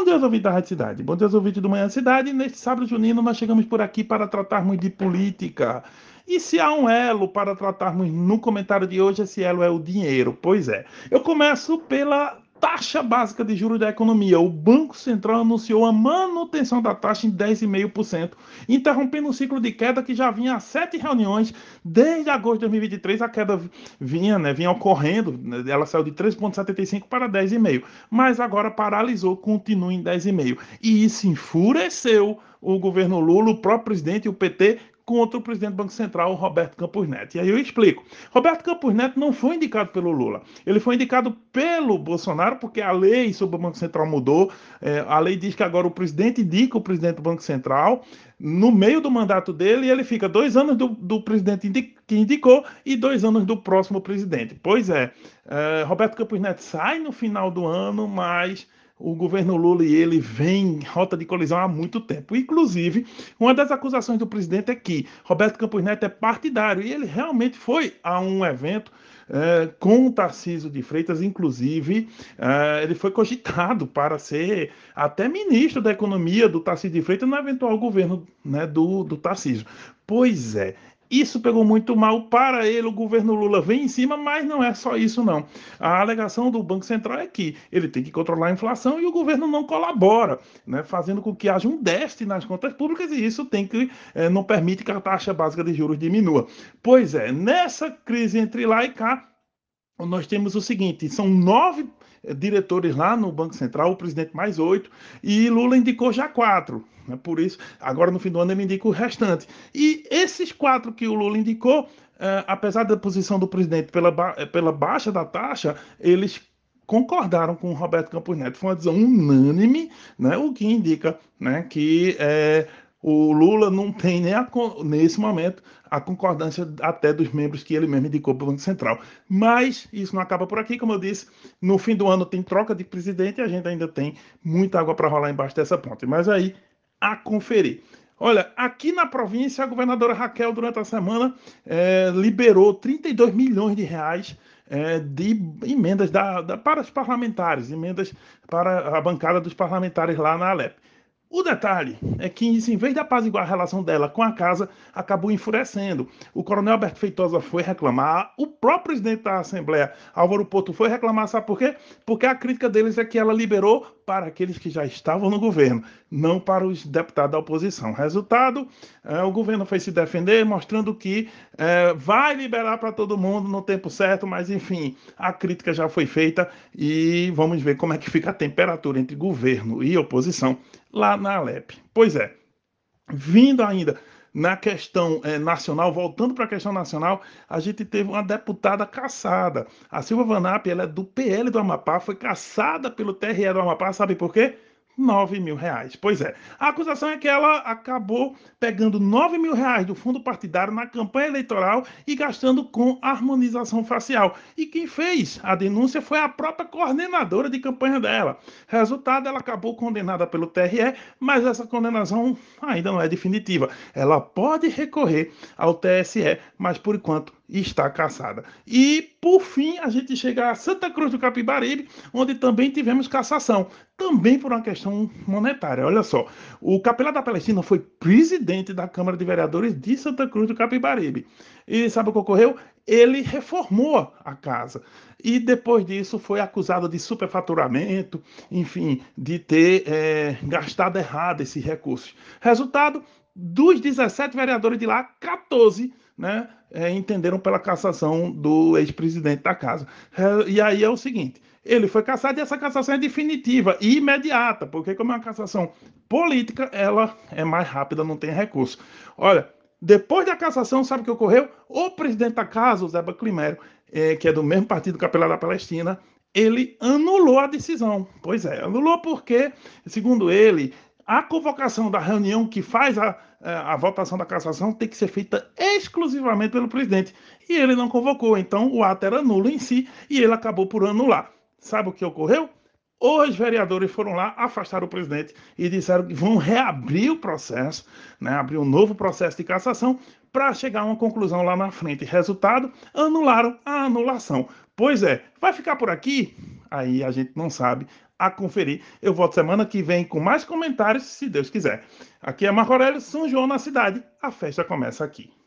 Bom Deus ouvinte da Rádio Cidade, bom Deus ouvinte do Manhã Cidade, neste sábado junino nós chegamos por aqui para tratarmos de política. E se há um elo para tratarmos no comentário de hoje, esse elo é o dinheiro. Pois é. Eu começo pela taxa básica de juros da economia. O Banco Central anunciou a manutenção da taxa em 10,5%, interrompendo o ciclo de queda que já vinha a sete reuniões desde agosto de 2023. A queda vinha, né, vinha ocorrendo, né, ela saiu de 3,75 para 10,5, mas agora paralisou, continua em 10,5. E isso enfureceu o governo Lula, o próprio presidente e o PT contra o presidente do Banco Central, Roberto Campos Neto. E aí eu explico. Roberto Campos Neto não foi indicado pelo Lula. Ele foi indicado pelo Bolsonaro, porque a lei sobre o Banco Central mudou. É, a lei diz que agora o presidente indica o presidente do Banco Central no meio do mandato dele e ele fica dois anos do, do presidente indi que indicou e dois anos do próximo presidente. Pois é, é Roberto Campos Neto sai no final do ano, mas o governo Lula e ele vem em rota de colisão há muito tempo. Inclusive, uma das acusações do presidente é que Roberto Campos Neto é partidário, e ele realmente foi a um evento é, com o Tarcísio de Freitas, inclusive, é, ele foi cogitado para ser até ministro da Economia do Tarcísio de Freitas no eventual governo né, do, do Tarcísio. Pois é, isso pegou muito mal para ele. O governo Lula vem em cima, mas não é só isso, não. A alegação do Banco Central é que ele tem que controlar a inflação e o governo não colabora, né, fazendo com que haja um déficit nas contas públicas e isso tem que eh, não permite que a taxa básica de juros diminua. Pois é, nessa crise entre lá e cá, nós temos o seguinte: são nove diretores lá no Banco Central, o presidente mais oito, e Lula indicou já quatro. Né? Por isso, agora no fim do ano ele indica o restante. E esses quatro que o Lula indicou, eh, apesar da posição do presidente pela, ba eh, pela baixa da taxa, eles concordaram com o Roberto Campos Neto. Foi uma decisão unânime, né? o que indica né, que. Eh, o Lula não tem nem a, nesse momento a concordância até dos membros que ele mesmo indicou para o Banco Central. Mas isso não acaba por aqui, como eu disse, no fim do ano tem troca de presidente e a gente ainda tem muita água para rolar embaixo dessa ponte. Mas aí a conferir. Olha, aqui na província, a governadora Raquel, durante a semana, eh, liberou 32 milhões de reais é, de emendas da, da, para os parlamentares, emendas para a bancada dos parlamentares lá na Alep. O detalhe é que, em vez de apaziguar a relação dela com a casa, acabou enfurecendo. O coronel Alberto Feitosa foi reclamar, o próprio presidente da Assembleia, Álvaro Porto, foi reclamar, sabe por quê? Porque a crítica deles é que ela liberou para aqueles que já estavam no governo, não para os deputados da oposição. Resultado, é, o governo foi se defender, mostrando que é, vai liberar para todo mundo no tempo certo, mas enfim, a crítica já foi feita e vamos ver como é que fica a temperatura entre governo e oposição lá na Alep. Pois é, vindo ainda na questão eh, nacional, voltando para a questão nacional, a gente teve uma deputada caçada. A Silva Vanap, ela é do PL do Amapá, foi caçada pelo TRE do Amapá, sabe por quê? 9 mil reais. Pois é, a acusação é que ela acabou pegando 9 mil reais do fundo partidário na campanha eleitoral e gastando com harmonização facial. E quem fez a denúncia foi a própria coordenadora de campanha dela. Resultado, ela acabou condenada pelo TRE, mas essa condenação ainda não é definitiva. Ela pode recorrer ao TSE, mas por enquanto está caçada. E, por fim, a gente chega a Santa Cruz do Capibaribe, onde também tivemos cassação, também por uma questão monetária. Olha só, o capelão da Palestina foi presidente da Câmara de Vereadores de Santa Cruz do Capibaribe. E sabe o que ocorreu? Ele reformou a casa. E depois disso foi acusado de superfaturamento, enfim, de ter é, gastado errado esses recursos. Resultado, dos 17 vereadores de lá, 14 né, é, entenderam pela cassação do ex-presidente da casa. É, e aí é o seguinte: ele foi cassado e essa cassação é definitiva e imediata, porque, como é uma cassação política, ela é mais rápida, não tem recurso. Olha, depois da cassação, sabe o que ocorreu? O presidente da casa, o Zeba Climério, é, que é do mesmo partido Capelado da Palestina, ele anulou a decisão. Pois é, anulou porque, segundo ele, a convocação da reunião que faz a é, a votação da cassação tem que ser feita exclusivamente pelo presidente. E ele não convocou, então o ato era nulo em si e ele acabou por anular. Sabe o que ocorreu? Os vereadores foram lá, afastaram o presidente e disseram que vão reabrir o processo, né, abrir um novo processo de cassação para chegar a uma conclusão lá na frente. Resultado, anularam a anulação. Pois é, vai ficar por aqui? Aí a gente não sabe a conferir. Eu volto semana que vem com mais comentários, se Deus quiser. Aqui é Marco Aurélio, São João na cidade. A festa começa aqui.